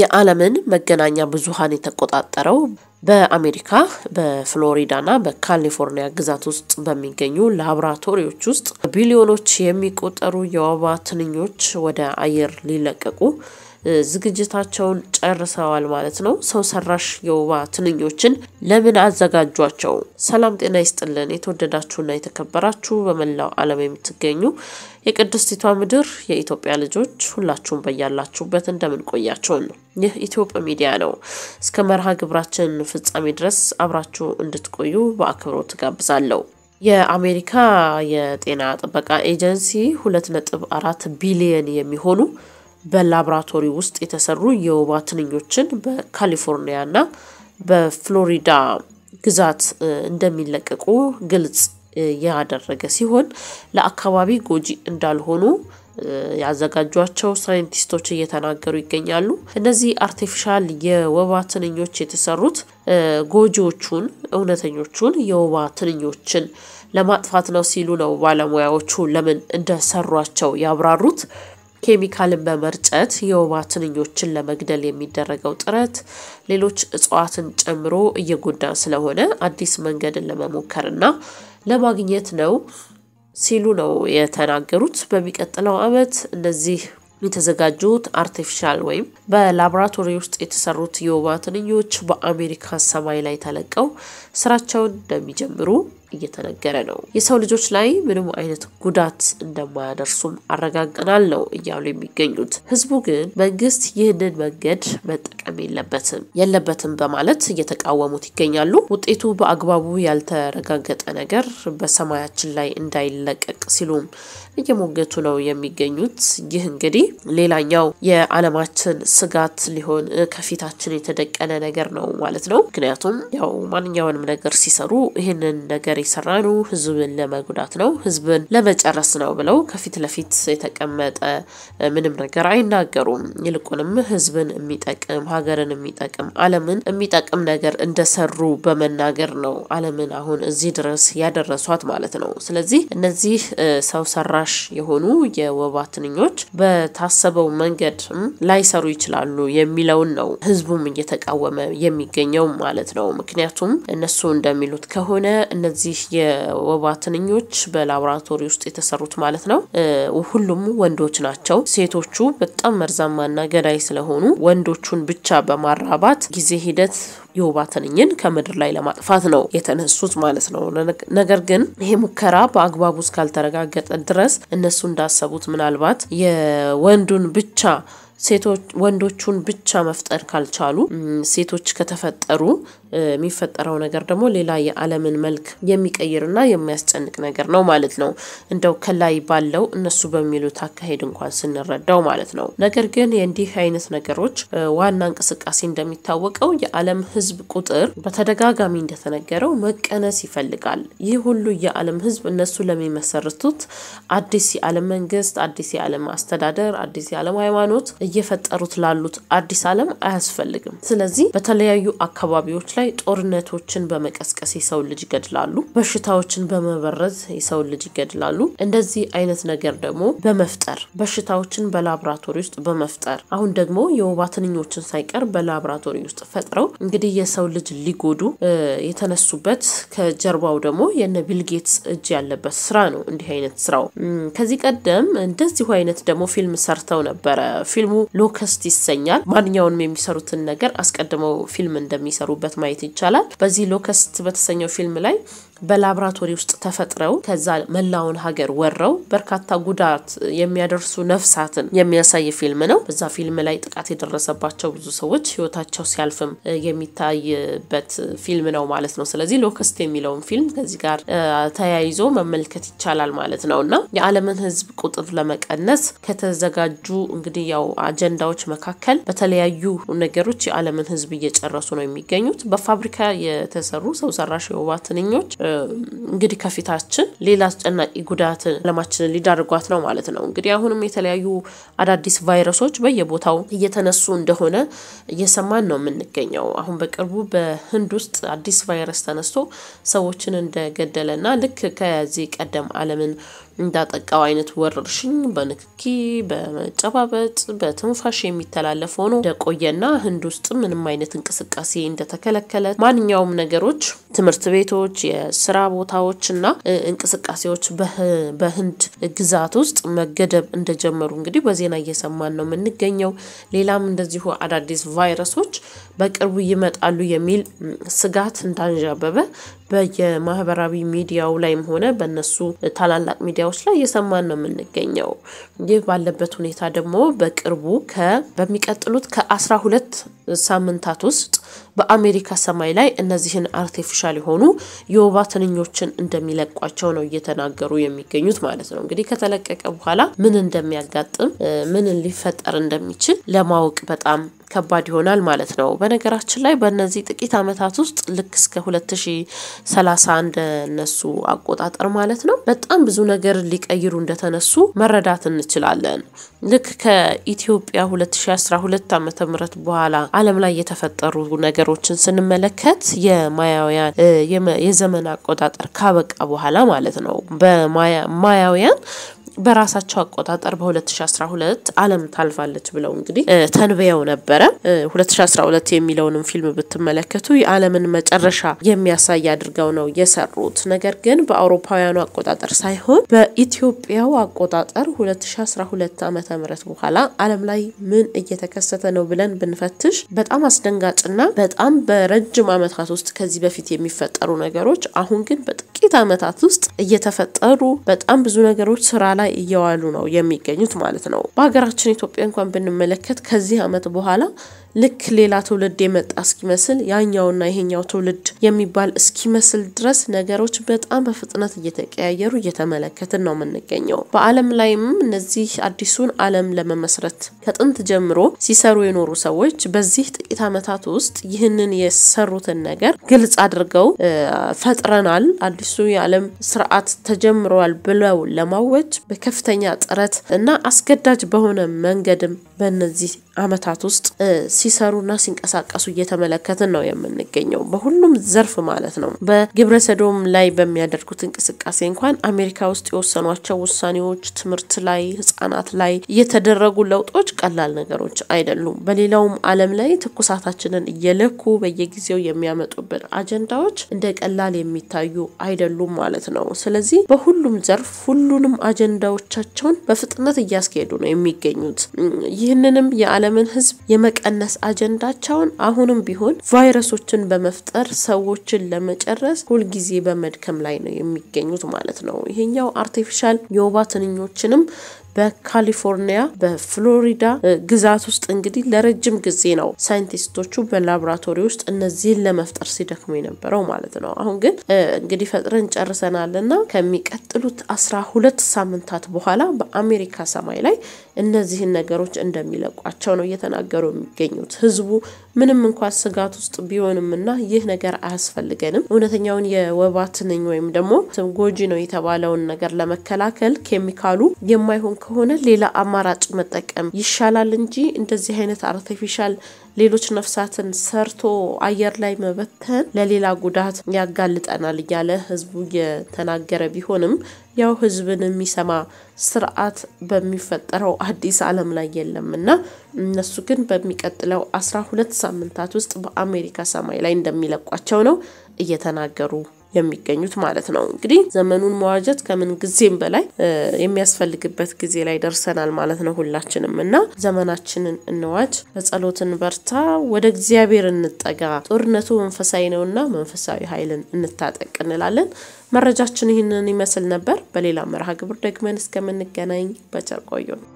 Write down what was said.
የዓለምን መገናኛ ብዙሃን የተቆጣጠረው በአሜሪካ በፍሎሪዳና በካሊፎርኒያ ግዛት ውስጥ በሚገኙ ላቦራቶሪዎች ውስጥ ቢሊዮኖች የሚቆጠሩ የወባ ትንኞች ወደ አየር ሊለቀቁ ዝግጅታቸውን ጨርሰዋል ማለት ነው። ሰው ሰራሽ የወባ ትንኞችን ለምን አዘጋጇቸው? ሰላም ጤና ይስጥልን። የተወደዳችሁና የተከበራችሁ በመላው ዓለም የምትገኙ የቅድስቲቷ ምድር የኢትዮጵያ ልጆች ሁላችሁም በያላችሁበት እንደምን ቆያችሁን? ይህ ኢትዮጵያ ሚዲያ ነው። እስከ መርሃ ግብራችን ፍጻሜ ድረስ አብራችሁ እንድትቆዩ በአክብሮት ጋብዛለሁ። የአሜሪካ የጤና ጥበቃ ኤጀንሲ ሁለት ነጥብ አራት ቢሊየን የሚሆኑ በላብራቶሪ ውስጥ የተሰሩ የወባ ትንኞችን በካሊፎርኒያና በፍሎሪዳ ግዛት እንደሚለቀቁ ግልጽ ያደረገ ሲሆን ለአካባቢ ጎጂ እንዳልሆኑ ያዘጋጇቸው ሳይንቲስቶች እየተናገሩ ይገኛሉ። እነዚህ አርቲፊሻል የወባ ትንኞች የተሰሩት ጎጂዎቹን እውነተኞቹን የወባ ትንኞችን ለማጥፋት ነው ሲሉ ነው ባለሙያዎቹ ለምን እንደሰሯቸው ያብራሩት። ኬሚካልን በመርጨት የወባ ትንኞችን ለመግደል የሚደረገው ጥረት ሌሎች እጽዋትን ጨምሮ እየጎዳን ስለሆነ አዲስ መንገድን ለመሞከርና ለማግኘት ነው ሲሉ ነው የተናገሩት። በሚቀጥለው ዓመት እነዚህ የተዘጋጁት አርቲፊሻል ወይም በላቦራቶሪ ውስጥ የተሰሩት የወባ ትንኞች በአሜሪካ ሰማይ ላይ ተለቀው ስራቸውን እንደሚጀምሩ እየተነገረ ነው። የሰው ልጆች ላይ ምንም አይነት ጉዳት እንደማያደርሱም አረጋግጠናል ነው እያሉ የሚገኙት። ህዝቡ ግን መንግስት ይህንን መንገድ መጠቀም የለበትም የለበትም በማለት እየተቃወሙት ይገኛሉ። ውጤቱ በአግባቡ ያልተረጋገጠ ነገር በሰማያችን ላይ እንዳይለቀቅ ሲሉም እየሞገቱ ነው የሚገኙት። ይህ እንግዲህ ሌላኛው የዓለማችን ስጋት ሊሆን ከፊታችን የተደቀነ ነገር ነው ማለት ነው። ምክንያቱም ያው ማንኛውንም ነገር ሲሰሩ ይህንን ነገር ይሰራሉ፣ ህዝብን ለመጉዳት ነው፣ ህዝብን ለመጨረስ ነው ብለው ከፊት ለፊት የተቀመጠ ምንም ነገር አይናገሩም። ይልቁንም ህዝብን የሚጠቅም ሀገርን የሚጠቅም ዓለምን የሚጠቅም ነገር እንደሰሩ በመናገር ነው ዓለምን አሁን እዚህ ድረስ ያደረሷት ማለት ነው። ስለዚህ እነዚህ ሰው ሰራሽ የሆኑ የወባ ትንኞች በታሰበው መንገድም ላይሰሩ ይችላሉ የሚለውን ነው ህዝቡም እየተቃወመ የሚገኘው ማለት ነው። ምክንያቱም እነሱ እንደሚሉት ከሆነ እነዚህ እነዚህ የወባ ትንኞች በላቦራቶሪ ውስጥ የተሰሩት ማለት ነው። ሁሉም ወንዶች ናቸው። ሴቶቹ በጣም መርዛማና ገዳይ ስለሆኑ ወንዶቹን ብቻ በማራባት ጊዜ ሂደት የወባ ትንኝን ከምድር ላይ ለማጥፋት ነው የተነሱት ማለት ነው። ነገር ግን ይሄ ሙከራ በአግባቡ እስካልተረጋገጠ ድረስ እነሱ እንዳሰቡት ምናልባት የወንዱን ብቻ ሴቶች ወንዶቹን ብቻ መፍጠር ካልቻሉ ሴቶች ከተፈጠሩ የሚፈጠረው ነገር ደግሞ ሌላ የዓለምን መልክ የሚቀይርና የሚያስጨንቅ ነገር ነው ማለት ነው። እንደው ከላይ ባለው እነሱ በሚሉት አካሄድ እንኳን ስንረዳው ማለት ነው። ነገር ግን የእንዲህ አይነት ነገሮች ዋና እንቅስቃሴ እንደሚታወቀው የዓለም ሕዝብ ቁጥር በተደጋጋሚ እንደተነገረው መቀነስ ይፈልጋል። ይህ ሁሉ የዓለም ሕዝብ እነሱ ለሚመሰርቱት አዲስ የዓለም መንግስት፣ አዲስ የዓለም አስተዳደር፣ አዲስ የዓለም ሃይማኖት እየፈጠሩት ላሉት አዲስ ዓለም አያስፈልግም። ስለዚህ በተለያዩ አካባቢዎች ላይ ጦርነቶችን በመቀስቀስ የሰው ልጅ ይገድላሉ፣ በሽታዎችን በመበረዝ የሰው ልጅ ይገድላሉ። እንደዚህ አይነት ነገር ደግሞ በመፍጠር በሽታዎችን በላብራቶሪ ውስጥ በመፍጠር አሁን ደግሞ የወባ ትንኞችን ሳይቀር በላብራቶሪ ውስጥ ፈጥረው እንግዲህ የሰው ልጅ ሊጎዱ የተነሱበት ከጀርባው ደግሞ የነ ቢልጌትስ እጅ ያለበት ስራ ነው። እንዲህ አይነት ስራው ከዚህ ቀደም እንደዚሁ አይነት ደግሞ ፊልም ሰርተው ነበረ። ፊልሙ ሎከስት ይሰኛል። ማንኛውንም የሚሰሩትን ነገር አስቀድመው ፊልም እንደሚሰሩበት ማ ማየት ይቻላል። በዚህ ሎከስት በተሰኘው ፊልም ላይ በላብራቶሪ ውስጥ ተፈጥረው ከዛ መላውን ሀገር ወረው በርካታ ጉዳት የሚያደርሱ ነፍሳትን የሚያሳይ ፊልም ነው። በዛ ፊልም ላይ ጥቃት የደረሰባቸው ብዙ ሰዎች ህይወታቸው ሲያልፍም የሚታይበት ፊልም ነው ማለት ነው። ስለዚህ ሎከስት የሚለውን ፊልም ከዚህ ጋር ተያይዞ መመልከት ይቻላል ማለት ነው እና የዓለምን ህዝብ ቁጥር ለመቀነስ ከተዘጋጁ እንግዲህ ያው አጀንዳዎች መካከል በተለያዩ ነገሮች የዓለምን ህዝብ እየጨረሱ ነው የሚገኙት። በፋብሪካ የተሰሩ ሰው ሰራሽ የወባ ትንኞች እንግዲህ ከፊታችን ሌላ አስጨናቂ ጉዳት አለማችንን ሊዳርጓት ነው ማለት ነው። እንግዲህ አሁንም የተለያዩ አዳዲስ ቫይረሶች በየቦታው እየተነሱ እንደሆነ እየሰማን ነው የምንገኘው። አሁን በቅርቡ በህንድ ውስጥ አዲስ ቫይረስ ተነስቶ ሰዎችን እንደገደለና ልክ ከዚህ ቀደም አለምን እንዳጠቃው አይነት ወረርሽኝ በንክኪ፣ በመጨባበጥ፣ በትንፋሽ የሚተላለፍ ሆኖ እንደቆየና ህንድ ውስጥ ምንም አይነት እንቅስቃሴ እንደተከለከለ ማንኛውም ነገሮች ትምህርት ቤቶች፣ የስራ ቦታዎች እና እንቅስቃሴዎች በህንድ ግዛት ውስጥ መገደብ እንደጀመሩ እንግዲህ በዜና እየሰማን ነው የምንገኘው። ሌላም እንደዚሁ አዳዲስ ቫይረሶች በቅርቡ ይመጣሉ የሚል ስጋት እንዳንዣበበ በየማህበራዊ ሚዲያው ላይም ሆነ በነሱ ታላላቅ ሚዲያ ሚዲያዎች ላይ እየሰማን ነው የምንገኘው። ይህ ባለበት ሁኔታ ደግሞ በቅርቡ በሚቀጥሉት ከአስራ ሁለት ሳምንታት ውስጥ በአሜሪካ ሰማይ ላይ እነዚህን አርቲፊሻል የሆኑ የወባ ትንኞችን እንደሚለቋቸው ነው እየተናገሩ የሚገኙት ማለት ነው። እንግዲህ ከተለቀቀ በኋላ ምን እንደሚያጋጥም ምን ሊፈጠር እንደሚችል ለማወቅ በጣም ከባድ ይሆናል ማለት ነው። በነገራችን ላይ በእነዚህ ጥቂት ዓመታት ውስጥ ልክ እስከ 2030 እንደነሱ አቆጣጠር ማለት ነው በጣም ብዙ ነገር ሊቀይሩ እንደተነሱ መረዳት እንችላለን። ልክ ከኢትዮጵያ 2012 ዓ ምት በኋላ ዓለም ላይ የተፈጠሩ ነገሮችን ስንመለከት የማያውያን የዘመን አቆጣጠር ካበቃ በኋላ ማለት ነው በማያውያን በራሳቸው አቆጣጠር በ2012 ዓለም ታልፋለች ብለው እንግዲህ ተንብየው ነበረ። 2012 የሚለውንም ፊልም ብትመለከቱ የዓለምን መጨረሻ የሚያሳይ አድርገው ነው የሰሩት። ነገር ግን በአውሮፓውያኑ አቆጣጠር ሳይሆን በኢትዮጵያው አቆጣጠር 2012 ዓ ም በኋላ ዓለም ላይ ምን እየተከሰተ ነው ብለን ብንፈትሽ በጣም አስደንጋጭና በጣም በረጅም ዓመታት ውስጥ ከዚህ በፊት የሚፈጠሩ ነገሮች አሁን ግን በጣም በጥቂት ዓመታት ውስጥ እየተፈጠሩ በጣም ብዙ ነገሮች ስራ ላይ እየዋሉ ነው የሚገኙት ማለት ነው። በሀገራችን ኢትዮጵያ እንኳን ብንመለከት ከዚህ ዓመት በኋላ ልክ ሌላ ትውልድ የመጣ እስኪመስል ያኛውና ይሄኛው ትውልድ የሚባል እስኪመስል ድረስ ነገሮች በጣም በፍጥነት እየተቀያየሩ እየተመለከትን ነው የምንገኘው። በዓለም ላይም እነዚህ አዲሱን ዓለም ለመመስረት ከጥንት ጀምሮ ሲሰሩ የኖሩ ሰዎች በዚህ ጥቂት ዓመታት ውስጥ ይህንን የሰሩትን ነገር ግልጽ አድርገው ፈጥረናል፣ አዲሱ የዓለም ስርዓት ተጀምረዋል ብለው ለማወጅ በከፍተኛ ጥረት እና አስገዳጅ በሆነ መንገድም በእነዚህ ዓመታት ውስጥ ሲሰሩና ሲንቀሳቀሱ እየተመለከትን ነው የምንገኘው በሁሉም ዘርፍ ማለት ነው። በግብረ ሰዶም ላይ በሚያደርጉት እንቅስቃሴ እንኳን አሜሪካ ውስጥ የወሰኗቸው ውሳኔዎች ትምህርት ላይ፣ ህጻናት ላይ እየተደረጉ ለውጦች ቀላል ነገሮች አይደሉም። በሌላውም ዓለም ላይ ትኩሳታችንን እየለኩ በየጊዜው የሚያመጡብን አጀንዳዎች እንደ ቀላል የሚታዩ አይደሉም ማለት ነው። ስለዚህ በሁሉም ዘርፍ ሁሉንም አጀንዳዎቻቸውን በፍጥነት እያስኬዱ ነው የሚገኙት። ይህንንም የዓለምን ህዝብ የመቀነስ የቢዝነስ አጀንዳቸውን አሁንም ቢሆን ቫይረሶችን በመፍጠር ሰዎችን ለመጨረስ ሁልጊዜ በመድከም ላይ ነው የሚገኙት ማለት ነው። ይሄኛው አርቲፊሻል የወባ ትንኞችንም በካሊፎርኒያ በፍሎሪዳ ግዛት ውስጥ እንግዲህ ለረጅም ጊዜ ነው ሳይንቲስቶቹ በላቦራቶሪ ውስጥ እነዚህን ለመፍጠር ሲደክሙ የነበረው ማለት ነው። አሁን ግን እንግዲህ ፈጥረን ጨርሰናል እና ከሚቀጥሉት አስራ ሁለት ሳምንታት በኋላ በአሜሪካ ሰማይ ላይ እነዚህን ነገሮች እንደሚለቋቸው ነው እየተናገሩ የሚገኙት። ህዝቡ ምንም እንኳን ስጋት ውስጥ ቢሆንም እና ይህ ነገር አያስፈልገንም እውነተኛውን የወባ ትንኝ ወይም ደግሞ ጎጂ ነው የተባለውን ነገር ለመከላከል ኬሚካሉ የማይሆን ከሆነ ሌላ አማራጭ መጠቀም ይሻላል እንጂ እንደዚህ አይነት አርቲፊሻል ሌሎች ነፍሳትን ሰርቶ አየር ላይ መበተን ለሌላ ጉዳት ያጋልጠናል እያለ ህዝቡ እየተናገረ ቢሆንም ያው ህዝብን የሚሰማ ስርዓት በሚፈጠረው አዲስ ዓለም ላይ የለም እና እነሱ ግን በሚቀጥለው አስራ ሁለት ሳምንታት ውስጥ በአሜሪካ ሰማይ ላይ እንደሚለቋቸው ነው እየተናገሩ የሚገኙት ማለት ነው። እንግዲህ ዘመኑን መዋጀት ከምን ጊዜም በላይ የሚያስፈልግበት ጊዜ ላይ ደርሰናል ማለት ነው ሁላችንም እና ዘመናችንን እንዋጅ፣ በጸሎት እንበርታ፣ ወደ እግዚአብሔር እንጠጋ። ጦርነቱ መንፈሳዊ ነውና መንፈሳዊ ኃይልን እንታጠቅ እንላለን። መረጃችን ይህንን ይመስል ነበር። በሌላ መርሃ ግብር ደግመን እስከምንገናኝ በቸር